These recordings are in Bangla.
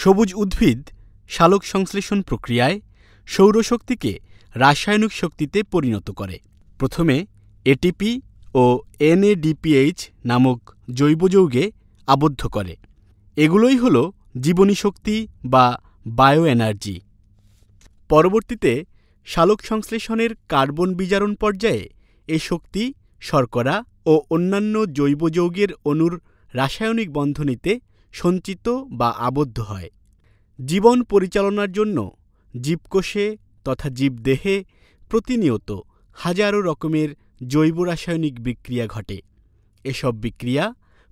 সবুজ উদ্ভিদ সালোক সংশ্লেষণ প্রক্রিয়ায় সৌরশক্তিকে রাসায়নিক শক্তিতে পরিণত করে প্রথমে এটিপি ও এনএডিপিএইচ নামক জৈব যৌগে আবদ্ধ করে এগুলোই হল জীবনী শক্তি বা বায়ো এনার্জি পরবর্তীতে শালক সংশ্লেষণের কার্বন বিজারণ পর্যায়ে এ শক্তি শর্করা ও অন্যান্য জৈব যৌগের অনুর রাসায়নিক বন্ধনীতে সঞ্চিত বা আবদ্ধ হয় জীবন পরিচালনার জন্য জীবকোষে তথা জীবদেহে প্রতিনিয়ত হাজারো রকমের জৈব রাসায়নিক বিক্রিয়া ঘটে এসব বিক্রিয়া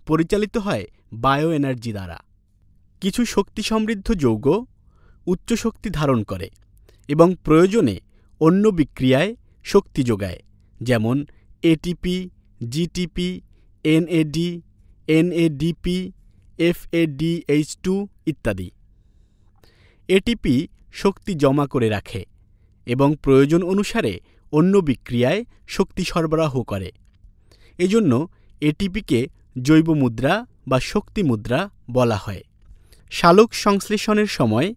পরিচালিত হয় বায়ো এনার্জি দ্বারা কিছু শক্তি সমৃদ্ধ যৌগ উচ্চ শক্তি ধারণ করে এবং প্রয়োজনে অন্য বিক্রিয়ায় শক্তি যোগায় যেমন ATP GTP NAD NADP FADH two ইত্যাদি এটিপি শক্তি জমা করে রাখে এবং প্রয়োজন অনুসারে অন্য বিক্রিয়ায় শক্তি সরবরাহ করে এজন্য এটিপিকে জৈব মুদ্রা বা শক্তি মুদ্রা বলা হয় সালোক সংশ্লেষণের সময়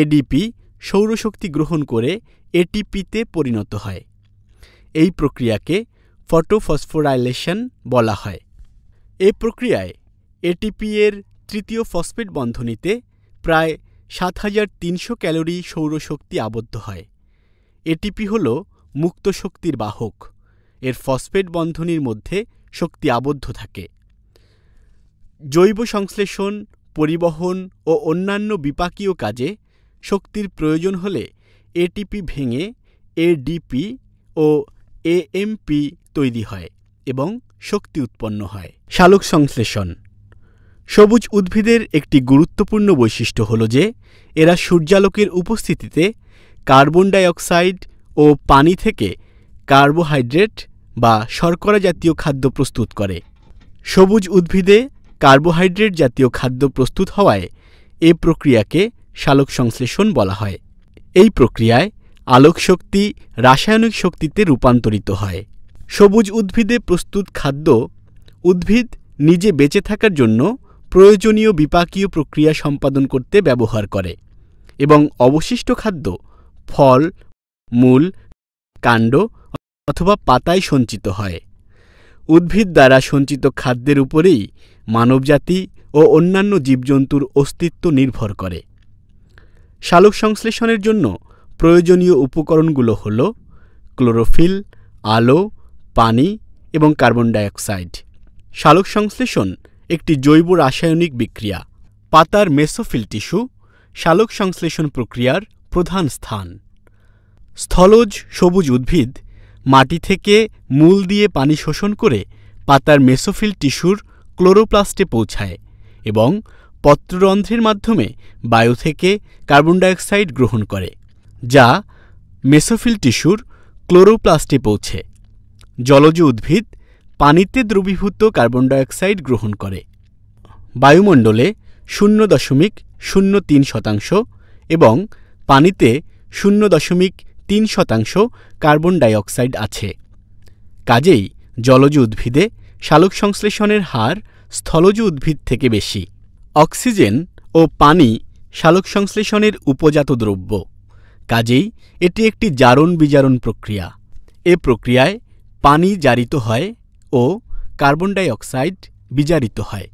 এডিপি সৌরশক্তি গ্রহণ করে এটিপিতে পরিণত হয় এই প্রক্রিয়াকে ফটোফসফোরাইলেশন বলা হয় এ প্রক্রিয়ায় এটিপি এর তৃতীয় ফসফেট বন্ধনীতে প্রায় সাত হাজার তিনশো ক্যালোরি সৌরশক্তি আবদ্ধ হয় এটিপি হল মুক্ত শক্তির বাহক এর ফসফেট বন্ধনীর মধ্যে শক্তি আবদ্ধ থাকে জৈব সংশ্লেষণ পরিবহন ও অন্যান্য বিপাকীয় কাজে শক্তির প্রয়োজন হলে এটিপি ভেঙে এডিপি ও এএমপি তৈরি হয় এবং শক্তি উৎপন্ন হয় সালোক সংশ্লেষণ সবুজ উদ্ভিদের একটি গুরুত্বপূর্ণ বৈশিষ্ট্য হল যে এরা সূর্যালোকের উপস্থিতিতে কার্বন ডাই অক্সাইড ও পানি থেকে কার্বোহাইড্রেট বা শর্করা জাতীয় খাদ্য প্রস্তুত করে সবুজ উদ্ভিদে কার্বোহাইড্রেট জাতীয় খাদ্য প্রস্তুত হওয়ায় এ প্রক্রিয়াকে সালোক সংশ্লেষণ বলা হয় এই প্রক্রিয়ায় আলোক শক্তি রাসায়নিক শক্তিতে রূপান্তরিত হয় সবুজ উদ্ভিদে প্রস্তুত খাদ্য উদ্ভিদ নিজে বেঁচে থাকার জন্য প্রয়োজনীয় বিপাকীয় প্রক্রিয়া সম্পাদন করতে ব্যবহার করে এবং অবশিষ্ট খাদ্য ফল মূল কাণ্ড অথবা পাতায় সঞ্চিত হয় উদ্ভিদ দ্বারা সঞ্চিত খাদ্যের উপরেই মানবজাতি ও অন্যান্য জীবজন্তুর অস্তিত্ব নির্ভর করে শালক সংশ্লেষণের জন্য প্রয়োজনীয় উপকরণগুলো হল ক্লোরোফিল আলো পানি এবং কার্বন ডাইঅক্সাইড শালক সংশ্লেষণ একটি জৈব রাসায়নিক বিক্রিয়া পাতার মেসোফিল টিস্যু শালক সংশ্লেষণ প্রক্রিয়ার প্রধান স্থান স্থলজ সবুজ উদ্ভিদ মাটি থেকে মূল দিয়ে পানি শোষণ করে পাতার মেসোফিল টিস্যুর ক্লোরোপ্লাস্টে পৌঁছায় এবং পত্ররন্ধ্রের মাধ্যমে বায়ু থেকে কার্বন ডাইঅক্সাইড গ্রহণ করে যা মেসোফিল টিস্যুর ক্লোরোপ্লাস্টে পৌঁছে জলজ উদ্ভিদ পানিতে দ্রবীভূত কার্বন ডাইঅক্সাইড গ্রহণ করে বায়ুমণ্ডলে শূন্য দশমিক শূন্য তিন শতাংশ এবং পানিতে শূন্য দশমিক তিন শতাংশ কার্বন ডাইঅক্সাইড আছে কাজেই জলজ উদ্ভিদে শালক সংশ্লেষণের হার স্থলজ উদ্ভিদ থেকে বেশি অক্সিজেন ও পানি শালক সংশ্লেষণের উপজাত দ্রব্য কাজেই এটি একটি জারণ বিজারণ প্রক্রিয়া এ প্রক্রিয়ায় পানি জারিত হয় ও কার্বন ডাই অক্সাইড বিজারিত হয়